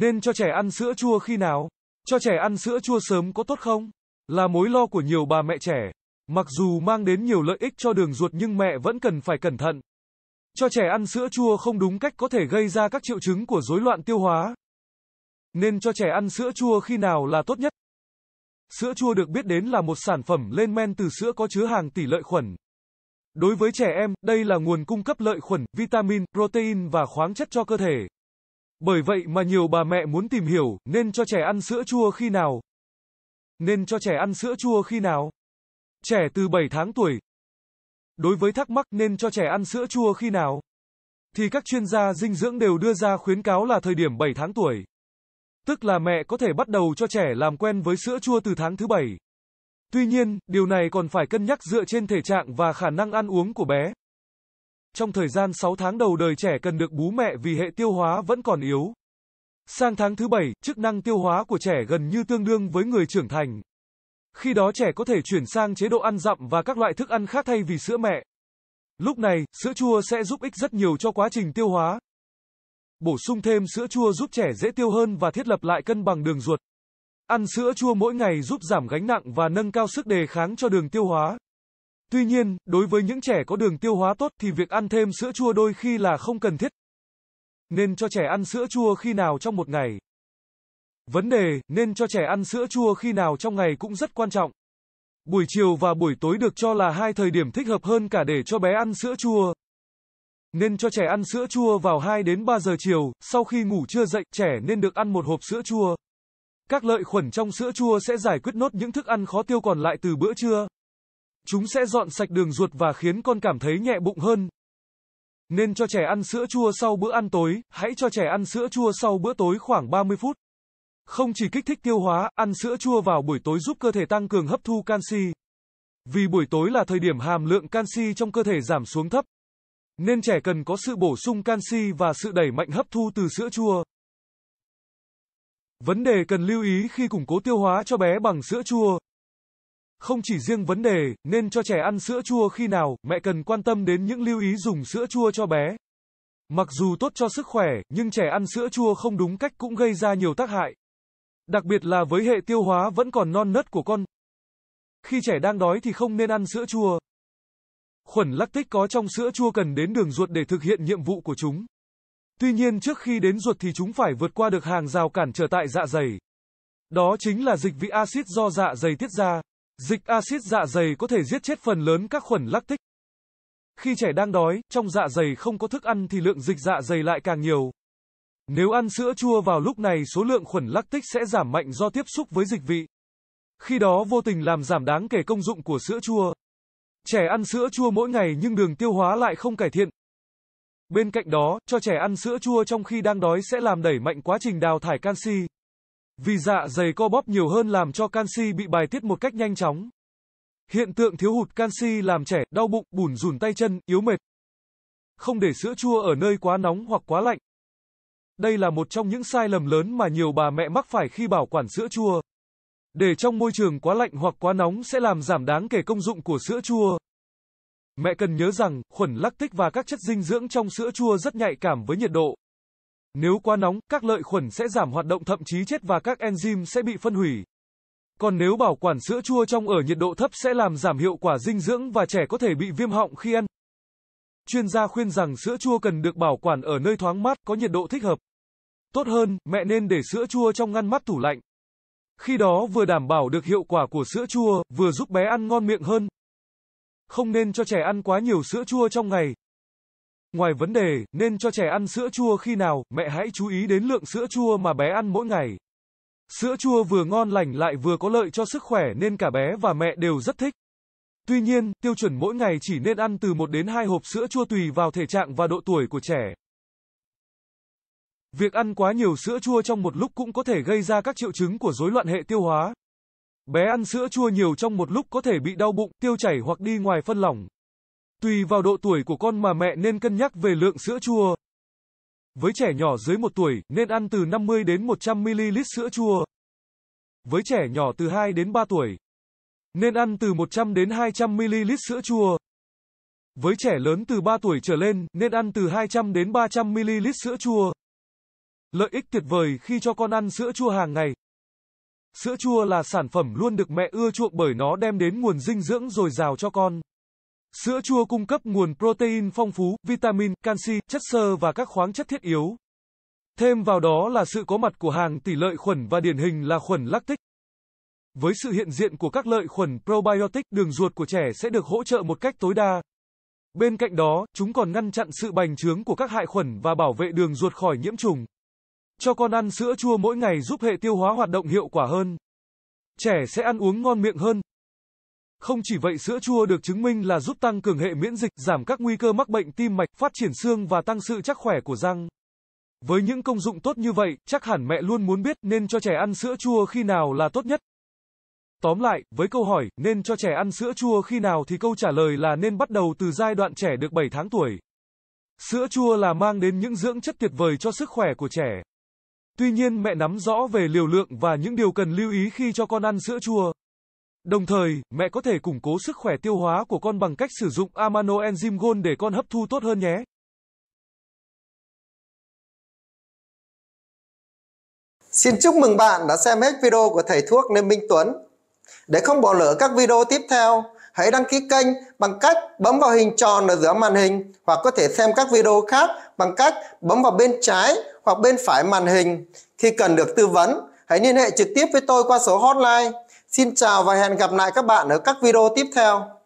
Nên cho trẻ ăn sữa chua khi nào? Cho trẻ ăn sữa chua sớm có tốt không? Là mối lo của nhiều bà mẹ trẻ. Mặc dù mang đến nhiều lợi ích cho đường ruột nhưng mẹ vẫn cần phải cẩn thận. Cho trẻ ăn sữa chua không đúng cách có thể gây ra các triệu chứng của rối loạn tiêu hóa. Nên cho trẻ ăn sữa chua khi nào là tốt nhất? Sữa chua được biết đến là một sản phẩm lên men từ sữa có chứa hàng tỷ lợi khuẩn. Đối với trẻ em, đây là nguồn cung cấp lợi khuẩn, vitamin, protein và khoáng chất cho cơ thể. Bởi vậy mà nhiều bà mẹ muốn tìm hiểu, nên cho trẻ ăn sữa chua khi nào? Nên cho trẻ ăn sữa chua khi nào? Trẻ từ 7 tháng tuổi. Đối với thắc mắc nên cho trẻ ăn sữa chua khi nào? Thì các chuyên gia dinh dưỡng đều đưa ra khuyến cáo là thời điểm 7 tháng tuổi. Tức là mẹ có thể bắt đầu cho trẻ làm quen với sữa chua từ tháng thứ 7. Tuy nhiên, điều này còn phải cân nhắc dựa trên thể trạng và khả năng ăn uống của bé. Trong thời gian 6 tháng đầu đời trẻ cần được bú mẹ vì hệ tiêu hóa vẫn còn yếu. Sang tháng thứ 7, chức năng tiêu hóa của trẻ gần như tương đương với người trưởng thành. Khi đó trẻ có thể chuyển sang chế độ ăn dặm và các loại thức ăn khác thay vì sữa mẹ. Lúc này, sữa chua sẽ giúp ích rất nhiều cho quá trình tiêu hóa. Bổ sung thêm sữa chua giúp trẻ dễ tiêu hơn và thiết lập lại cân bằng đường ruột. Ăn sữa chua mỗi ngày giúp giảm gánh nặng và nâng cao sức đề kháng cho đường tiêu hóa. Tuy nhiên, đối với những trẻ có đường tiêu hóa tốt thì việc ăn thêm sữa chua đôi khi là không cần thiết. Nên cho trẻ ăn sữa chua khi nào trong một ngày. Vấn đề, nên cho trẻ ăn sữa chua khi nào trong ngày cũng rất quan trọng. Buổi chiều và buổi tối được cho là hai thời điểm thích hợp hơn cả để cho bé ăn sữa chua. Nên cho trẻ ăn sữa chua vào 2 đến 3 giờ chiều, sau khi ngủ trưa dậy, trẻ nên được ăn một hộp sữa chua. Các lợi khuẩn trong sữa chua sẽ giải quyết nốt những thức ăn khó tiêu còn lại từ bữa trưa chúng sẽ dọn sạch đường ruột và khiến con cảm thấy nhẹ bụng hơn. Nên cho trẻ ăn sữa chua sau bữa ăn tối, hãy cho trẻ ăn sữa chua sau bữa tối khoảng 30 phút. Không chỉ kích thích tiêu hóa, ăn sữa chua vào buổi tối giúp cơ thể tăng cường hấp thu canxi. Vì buổi tối là thời điểm hàm lượng canxi trong cơ thể giảm xuống thấp, nên trẻ cần có sự bổ sung canxi và sự đẩy mạnh hấp thu từ sữa chua. Vấn đề cần lưu ý khi củng cố tiêu hóa cho bé bằng sữa chua không chỉ riêng vấn đề nên cho trẻ ăn sữa chua khi nào, mẹ cần quan tâm đến những lưu ý dùng sữa chua cho bé. Mặc dù tốt cho sức khỏe, nhưng trẻ ăn sữa chua không đúng cách cũng gây ra nhiều tác hại. Đặc biệt là với hệ tiêu hóa vẫn còn non nớt của con. Khi trẻ đang đói thì không nên ăn sữa chua. Khuẩn lactic có trong sữa chua cần đến đường ruột để thực hiện nhiệm vụ của chúng. Tuy nhiên trước khi đến ruột thì chúng phải vượt qua được hàng rào cản trở tại dạ dày. Đó chính là dịch vị axit do dạ dày tiết ra. Dịch axit dạ dày có thể giết chết phần lớn các khuẩn lactic. Khi trẻ đang đói, trong dạ dày không có thức ăn thì lượng dịch dạ dày lại càng nhiều. Nếu ăn sữa chua vào lúc này số lượng khuẩn lactic sẽ giảm mạnh do tiếp xúc với dịch vị. Khi đó vô tình làm giảm đáng kể công dụng của sữa chua. Trẻ ăn sữa chua mỗi ngày nhưng đường tiêu hóa lại không cải thiện. Bên cạnh đó, cho trẻ ăn sữa chua trong khi đang đói sẽ làm đẩy mạnh quá trình đào thải canxi, vì dạ dày co bóp nhiều hơn làm cho canxi bị bài tiết một cách nhanh chóng. Hiện tượng thiếu hụt canxi làm trẻ đau bụng, bùn rùn tay chân, yếu mệt. Không để sữa chua ở nơi quá nóng hoặc quá lạnh. Đây là một trong những sai lầm lớn mà nhiều bà mẹ mắc phải khi bảo quản sữa chua. Để trong môi trường quá lạnh hoặc quá nóng sẽ làm giảm đáng kể công dụng của sữa chua. Mẹ cần nhớ rằng, khuẩn lactic và các chất dinh dưỡng trong sữa chua rất nhạy cảm với nhiệt độ. Nếu quá nóng, các lợi khuẩn sẽ giảm hoạt động thậm chí chết và các enzyme sẽ bị phân hủy. Còn nếu bảo quản sữa chua trong ở nhiệt độ thấp sẽ làm giảm hiệu quả dinh dưỡng và trẻ có thể bị viêm họng khi ăn. Chuyên gia khuyên rằng sữa chua cần được bảo quản ở nơi thoáng mát có nhiệt độ thích hợp. Tốt hơn, mẹ nên để sữa chua trong ngăn mát tủ lạnh. Khi đó vừa đảm bảo được hiệu quả của sữa chua, vừa giúp bé ăn ngon miệng hơn. Không nên cho trẻ ăn quá nhiều sữa chua trong ngày. Ngoài vấn đề nên cho trẻ ăn sữa chua khi nào, mẹ hãy chú ý đến lượng sữa chua mà bé ăn mỗi ngày. Sữa chua vừa ngon lành lại vừa có lợi cho sức khỏe nên cả bé và mẹ đều rất thích. Tuy nhiên, tiêu chuẩn mỗi ngày chỉ nên ăn từ 1 đến 2 hộp sữa chua tùy vào thể trạng và độ tuổi của trẻ. Việc ăn quá nhiều sữa chua trong một lúc cũng có thể gây ra các triệu chứng của rối loạn hệ tiêu hóa. Bé ăn sữa chua nhiều trong một lúc có thể bị đau bụng, tiêu chảy hoặc đi ngoài phân lỏng, Tùy vào độ tuổi của con mà mẹ nên cân nhắc về lượng sữa chua. Với trẻ nhỏ dưới 1 tuổi, nên ăn từ 50 đến 100 ml sữa chua. Với trẻ nhỏ từ 2 đến 3 tuổi, nên ăn từ 100 đến 200 ml sữa chua. Với trẻ lớn từ 3 tuổi trở lên, nên ăn từ 200 đến 300 ml sữa chua. Lợi ích tuyệt vời khi cho con ăn sữa chua hàng ngày. Sữa chua là sản phẩm luôn được mẹ ưa chuộng bởi nó đem đến nguồn dinh dưỡng dồi dào cho con. Sữa chua cung cấp nguồn protein phong phú, vitamin, canxi, chất xơ và các khoáng chất thiết yếu. Thêm vào đó là sự có mặt của hàng tỷ lợi khuẩn và điển hình là khuẩn lactic. Với sự hiện diện của các lợi khuẩn probiotic, đường ruột của trẻ sẽ được hỗ trợ một cách tối đa. Bên cạnh đó, chúng còn ngăn chặn sự bành trướng của các hại khuẩn và bảo vệ đường ruột khỏi nhiễm trùng. Cho con ăn sữa chua mỗi ngày giúp hệ tiêu hóa hoạt động hiệu quả hơn. Trẻ sẽ ăn uống ngon miệng hơn, không chỉ vậy sữa chua được chứng minh là giúp tăng cường hệ miễn dịch, giảm các nguy cơ mắc bệnh tim mạch, phát triển xương và tăng sự chắc khỏe của răng. Với những công dụng tốt như vậy, chắc hẳn mẹ luôn muốn biết nên cho trẻ ăn sữa chua khi nào là tốt nhất. Tóm lại, với câu hỏi nên cho trẻ ăn sữa chua khi nào thì câu trả lời là nên bắt đầu từ giai đoạn trẻ được 7 tháng tuổi. Sữa chua là mang đến những dưỡng chất tuyệt vời cho sức khỏe của trẻ. Tuy nhiên mẹ nắm rõ về liều lượng và những điều cần lưu ý khi cho con ăn sữa chua. Đồng thời, mẹ có thể củng cố sức khỏe tiêu hóa của con bằng cách sử dụng amano enzyme Gold để con hấp thu tốt hơn nhé. Xin chúc mừng bạn đã xem hết video của thầy thuốc Lê Minh Tuấn. Để không bỏ lỡ các video tiếp theo, hãy đăng ký kênh bằng cách bấm vào hình tròn ở giữa màn hình hoặc có thể xem các video khác bằng cách bấm vào bên trái hoặc bên phải màn hình. Khi cần được tư vấn, hãy liên hệ trực tiếp với tôi qua số hotline Xin chào và hẹn gặp lại các bạn ở các video tiếp theo.